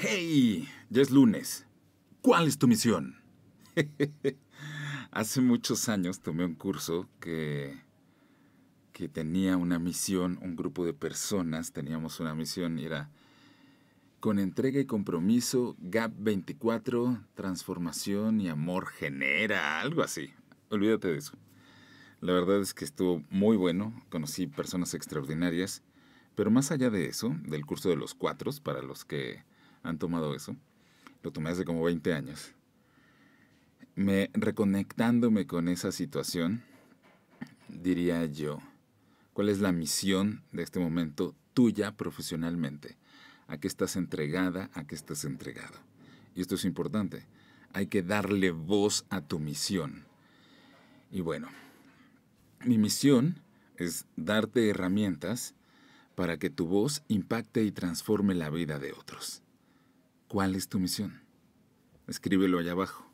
Hey, ya es lunes. ¿Cuál es tu misión? Hace muchos años tomé un curso que, que tenía una misión, un grupo de personas teníamos una misión y era con entrega y compromiso, GAP 24, transformación y amor genera, algo así. Olvídate de eso. La verdad es que estuvo muy bueno, conocí personas extraordinarias, pero más allá de eso, del curso de los cuatro, para los que han tomado eso. Lo tomé hace como 20 años. Me, reconectándome con esa situación, diría yo, ¿cuál es la misión de este momento tuya profesionalmente? ¿A qué estás entregada? ¿A qué estás entregado? Y esto es importante. Hay que darle voz a tu misión. Y bueno, mi misión es darte herramientas para que tu voz impacte y transforme la vida de otros. ¿Cuál es tu misión? Escríbelo allá abajo.